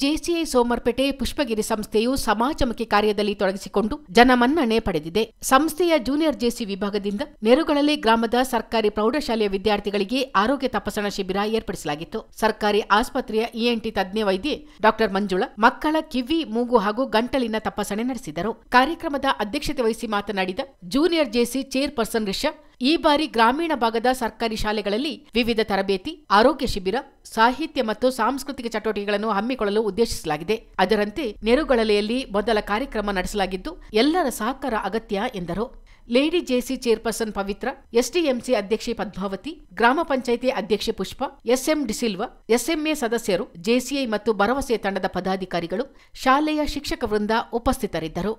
JCI Somwarpet Pushpagiri ಸಂಸ್ಥೆಯು ಸಮಾಜಮುಖಿ ಕಾರ್ಯದಲ್ಲಿ ತೊಡಗಿಸಿಕೊಂಡು ಜನಮನ್ನಣೆ ಪಡೆದಿದೆ ಸಂಸ್ಥೆಯ ಜೂನಿಯರ್ ಜೆಸಿ ವಿಭಾಗದಿಂದ ನೆರುಗಳಲ್ಲಿ ಗ್ರಾಮದ ಸರ್ಕಾರಿ ಪ್ರೌಢಶಾಲೆಯ ವಿದ್ಯಾರ್ಥಿಗಳಿಗೆ ಆರೋಗ್ಯ ತಪಾಸಣಾ ಶಿಬಿರ ಏರ್ಪಡಿಸಲಾಗಿತ್ತು ಸರ್ಕಾರಿ ಆಸ್ಪತ್ರೆಯ ಇಎನ್ಟಿ ತಜ್ಞ ವೈದ್ಯೆ ಡಾಕ್ಟರ್ ಮಂಜುಳಾ ಮಕ್ಕಳ ಕಿವಿ ಮೂಗು ಹಾಗೂ ಗಂಟಲಿನ ತಪಾಸಣೆ ನಡೆಸಿದರು ಕಾರ್ಯಕ್ರಮದ ಅಧ್ಯಕ್ಷತೆ ವಹಿಸಿ ಮಾತನಾಡಿದ ಜೂನಿಯರ್ ಜೆಸಿ ಚೇರ್ಪರ್ಸನ್ ರಿಷಬ್ ಈ ಬಾರಿ ಗ್ರಾಮೀಣ ಭಾಗದ ಸರ್ಕಾರಿ ಶಾಲೆಗಳಲ್ಲಿ ವಿವಿಧ ತರಬೇತಿ ಆರೋಗ್ಯ ಶಿಬಿರ ಸಾಹಿತ್ಯ ಮತ್ತು ಸಾಂಸ್ಕೃತಿಕ ಚಟುವಟಿಕೆಗಳನ್ನು ಹಮ್ಮಿಕೊಳ್ಳಲು ಉದ್ದೇಶಿಸಲಾಗಿದೆ ಅದರಂತೆ ನೆರುಗಳಲೆಯಲ್ಲಿ ಮೊದಲ ಕಾರ್ಯಕ್ರಮ ನಡೆಸಲಾಗಿದ್ದು ಎಲ್ಲರ ಸಹಕಾರ ಅಗತ್ಯ ಎಂದರು lady JC chairperson Pavitra SDMC ಅಧ್ಯಕ್ಷೆ ಪದ್ಮಾವತಿ ಗ್ರಾಮ ಪಂಚಾಯಿತಿ ಅಧ್ಯಕ್ಷೆ ಪುಷ್ಪ ಎಸ್ಎಂ ಡಿಸಿಲ್ವ ಎಸ್ಎಂಎ ಸದಸ್ಯರು ಜೆಸಿಐ ಮತ್ತು ಭರವಸೆ ತಂಡದ ಪದಾಧಿಕಾರಿಗಳು ಶಾಲೆಯ ಶಿಕ್ಷಕ ವೃಂದ ಉಪಸ್ಥಿತರಿದ್ದರು